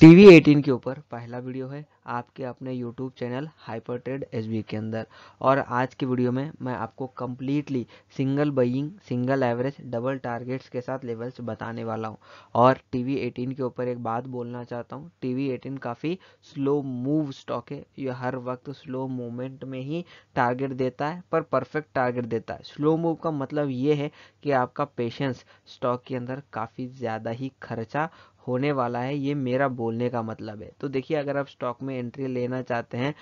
TV 18 के ऊपर पहला वीडियो है आपके अपने YouTube channel Hyper Trade S के अंदर और आज के वीडियो में मैं आपको completely single buying single average double targets के साथ लेवल्स बताने वाला हूं और टीवी 18 के ऊपर एक बात बोलना चाहता हूं टीवी 18 काफ़ी स्लो मूव स्टॉक है यह हर वक्त स्लो मूवमेंट में ही टारगेट देता है पर परफेक्ट टारगेट देता है स्लो मूव का मतलब ये है कि आपका पेशेंस स्टॉक के अंदर काफ़ी ज़्यादा ही खर्चा होने वाला है ये मेरा बोलने का मतलब है तो देखिए अगर आप स्टॉक में एंट्री लेना चाहते हैं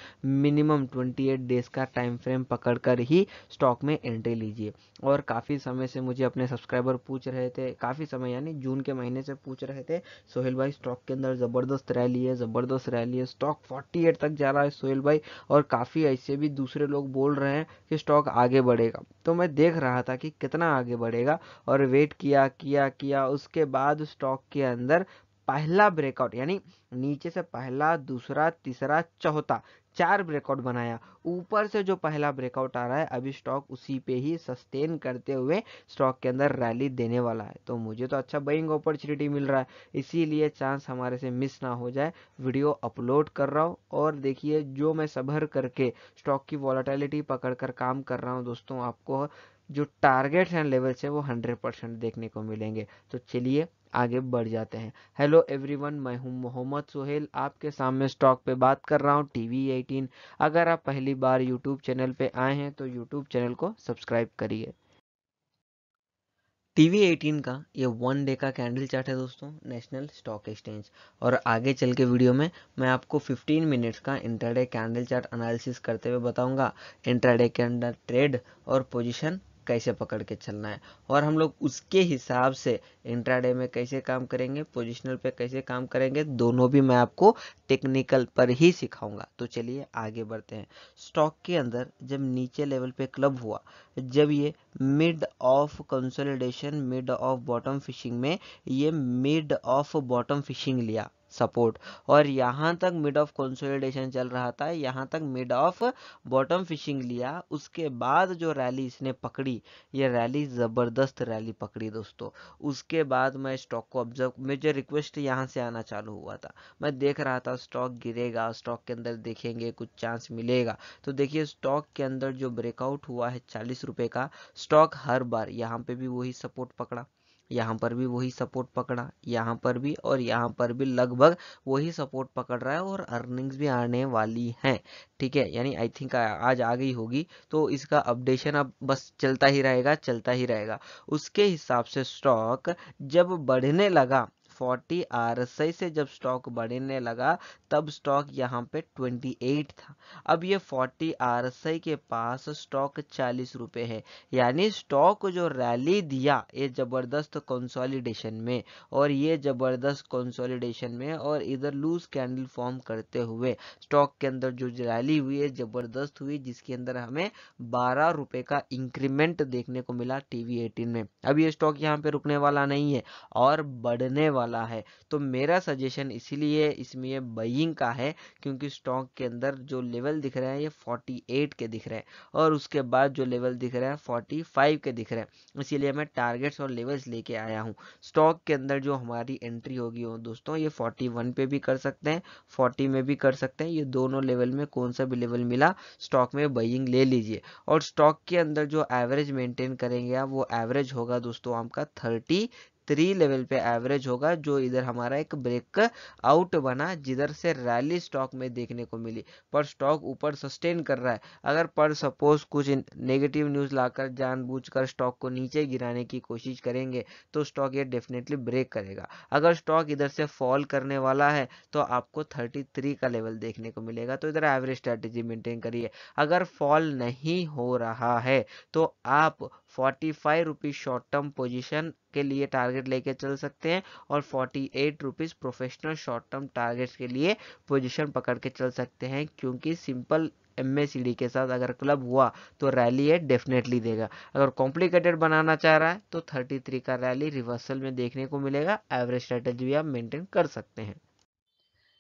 मिनिमम 28 डेज का टाइम फ्रेम पकड़कर ही स्टॉक में एंट्री लीजिए और काफ़ी समय से मुझे अपने सब्सक्राइबर पूछ रहे थे काफ़ी समय यानी जून के महीने से पूछ रहे थे सोहेल भाई स्टॉक के अंदर ज़बरदस्त रैली है ज़बरदस्त रैली है स्टॉक फोर्टी तक जा रहा है सोहेल भाई और काफ़ी ऐसे भी दूसरे लोग बोल रहे हैं कि स्टॉक आगे बढ़ेगा तो मैं देख रहा था कि कितना आगे बढ़ेगा और वेट किया किया किया उसके बाद स्टॉक के अंदर पहला ब्रेकआउट यानी नीचे से पहला दूसरा तीसरा चौथा चार ब्रेकआउट बनाया ऊपर से जो पहला ब्रेकआउट आ रहा है अभी स्टॉक उसी पे ही सस्टेन करते हुए स्टॉक के अंदर रैली देने वाला है तो मुझे तो अच्छा बइंग अपॉर्चुनिटी मिल रहा है इसीलिए चांस हमारे से मिस ना हो जाए वीडियो अपलोड कर रहा हूँ और देखिए जो मैं सभर करके स्टॉक की वॉलाटिलिटी पकड़ कर काम कर रहा हूँ दोस्तों आपको जो टारगेट्स एंड लेवल्स हैं वो 100 परसेंट देखने को मिलेंगे तो चलिए आगे बढ़ जाते हैं हेलो एवरीवन मैं हूं मोहम्मद सोहेल आपके सामने स्टॉक पे बात कर रहा हूं टीवी 18 अगर आप पहली बार यूट्यूब चैनल पे आए हैं तो यूट्यूब चैनल को सब्सक्राइब करिए टीवी 18 का ये वन डे का कैंडल चार्ट है दोस्तों नेशनल स्टॉक एक्सचेंज और आगे चल के वीडियो में मैं आपको 15 मिनट्स का इंटरडे कैंडल चार्ट एनालिसिस करते हुए बताऊंगा इंटरडे के अंदर ट्रेड और पोजीशन कैसे पकड़ के चलना है और हम लोग उसके हिसाब से इंट्राडे में कैसे काम करेंगे पोजिशनल पे कैसे काम करेंगे दोनों भी मैं आपको टेक्निकल पर ही सिखाऊंगा तो चलिए आगे बढ़ते हैं स्टॉक के अंदर जब नीचे लेवल पे क्लब हुआ जब ये mid of consolidation mid of bottom fishing में ये मिड ऑफ बॉटम फिशिंग लिया सपोर्ट और यहाँ तक मिड ऑफ कंसोलिडेशन चल रहा था यहाँ तक मिड ऑफ बॉटम फिशिंग लिया उसके बाद जो रैली इसने पकड़ी ये रैली ज़बरदस्त रैली पकड़ी दोस्तों उसके बाद मैं स्टॉक को ऑब्जर्व मुझे रिक्वेस्ट यहाँ से आना चालू हुआ था मैं देख रहा था स्टॉक गिरेगा स्टॉक के अंदर देखेंगे कुछ चांस मिलेगा तो देखिए स्टॉक के अंदर जो ब्रेकआउट हुआ है चालीस का स्टॉक हर बार यहाँ पे भी वही सपोर्ट पकड़ा यहाँ पर भी वही सपोर्ट पकड़ा यहाँ पर भी और यहाँ पर भी लगभग वही सपोर्ट पकड़ रहा है और अर्निंग्स भी आने वाली हैं ठीक है यानी आई थिंक आज आ गई होगी तो इसका अपडेशन अब बस चलता ही रहेगा चलता ही रहेगा उसके हिसाब से स्टॉक जब बढ़ने लगा फोर्टी आर एस आई से जब स्टॉक बढ़ने लगा तब स्टॉक यहाँ पे ट्वेंटी एट था अब ये फोर्टी आर एस आई के पास स्टॉक चालीस रुपए है यानी स्टॉक जो रैली दिया ये ज़बरदस्त कंसोलिडेशन में और ये ज़बरदस्त कंसोलिडेशन में और इधर लूज कैंडल फॉर्म करते हुए स्टॉक के अंदर जो रैली हुई है ज़बरदस्त हुई जिसके अंदर हमें बारह रुपए का इंक्रीमेंट देखने को मिला टीवी एटीन में अब ये स्टॉक यहाँ पे रुकने वाला नहीं है और बढ़ने वाला वाला है तो मेरा सजेशन इसीलिए इसमें बइंग का है क्योंकि स्टॉक के अंदर जो लेवल दिख रहे हैं ये 48 के दिख रहे हैं और उसके बाद जो लेवल दिख रहे हैं 45 के दिख रहे हैं इसीलिए मैं टारगेट्स और लेवल्स लेके आया हूँ स्टॉक के अंदर जो हमारी एंट्री होगी हो दोस्तों ये फोर्टी पे भी कर सकते हैं फोर्टी में भी कर सकते हैं ये दोनों लेवल में कौन सा भी लेवल मिला स्टॉक में बइंग ले लीजिए और स्टॉक के अंदर जो एवरेज मेंटेन करेंगे आप वो एवरेज होगा दोस्तों आपका थर्टी थ्री लेवल पे एवरेज होगा जो इधर हमारा एक ब्रेक आउट बना जिधर से रैली स्टॉक में देखने को मिली पर स्टॉक ऊपर सस्टेन कर रहा है अगर पर सपोज कुछ नेगेटिव न्यूज़ लाकर जानबूझकर स्टॉक को नीचे गिराने की कोशिश करेंगे तो स्टॉक ये डेफिनेटली ब्रेक करेगा अगर स्टॉक इधर से फॉल करने वाला है तो आपको थ्री का लेवल देखने को मिलेगा तो इधर एवरेज स्ट्रेटेजी मेंटेन करिए अगर फॉल नहीं हो रहा है तो आप forty five rupees short term position के लिए टारगेट लेके चल सकते हैं और forty eight rupees professional short term targets के लिए पोजीशन पकड़ के चल सकते हैं क्योंकि सिंपल एम के साथ अगर क्लब हुआ तो रैली ये डेफिनेटली देगा अगर कॉम्प्लिकेटेड बनाना चाह रहा है तो 33 का रैली रिवर्सल में देखने को मिलेगा एवरेज स्ट्रेटेजी भी आप मेंटेन कर सकते हैं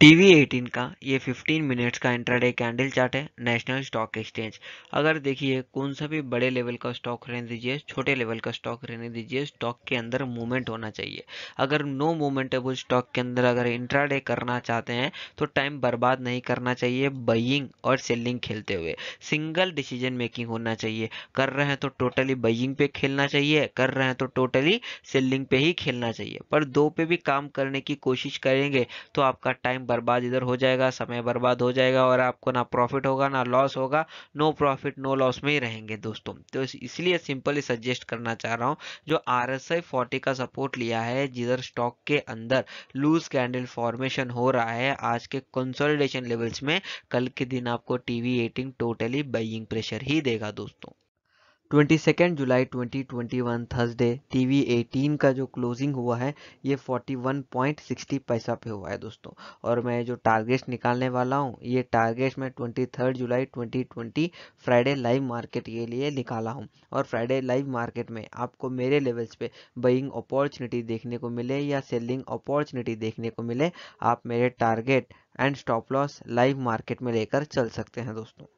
टीवी एटीन का ये 15 मिनट्स का इंट्राडे कैंडल चार्ट है नेशनल स्टॉक एक्सचेंज अगर देखिए कौन सा भी बड़े लेवल का स्टॉक रहने दीजिए छोटे लेवल का स्टॉक रहने दीजिए स्टॉक के अंदर मूवमेंट होना चाहिए अगर नो वो स्टॉक के अंदर अगर इंट्राडे करना चाहते हैं तो टाइम बर्बाद नहीं करना चाहिए बइंग और सेलिंग खेलते हुए सिंगल डिसीजन मेकिंग होना चाहिए कर रहे हैं तो टोटली बइंग पे खेलना चाहिए कर रहे हैं तो टोटली सेलिंग पे ही खेलना चाहिए पर दो पे भी काम करने की कोशिश करेंगे तो आपका टाइम टाइम बर्बाद इधर हो जाएगा समय बर्बाद हो जाएगा और आपको ना प्रॉफिट होगा ना लॉस होगा नो प्रॉफिट नो लॉस में ही रहेंगे दोस्तों तो इसलिए सिंपली सजेस्ट करना चाह रहा हूँ जो आर एस का सपोर्ट लिया है जिधर स्टॉक के अंदर लूज कैंडल फॉर्मेशन हो रहा है आज के कंसोलिडेशन लेवल्स में कल के दिन आपको TV eighteen totally buying pressure ही देगा दोस्तों 22 जुलाई 2021 थर्सडे टीवी 18 का जो क्लोजिंग हुआ है ये 41.60 पैसा पे हुआ है दोस्तों और मैं जो टारगेट निकालने वाला हूँ ये टारगेट मैं 23 जुलाई 2020 फ्राइडे लाइव मार्केट के लिए निकाला हूँ और फ्राइडे लाइव मार्केट में आपको मेरे लेवल्स पे बइंग अपॉर्चुनिटी देखने को मिले या सेलिंग अपॉर्चुनिटी देखने को मिले आप मेरे target and stop loss live market में लेकर चल सकते हैं दोस्तों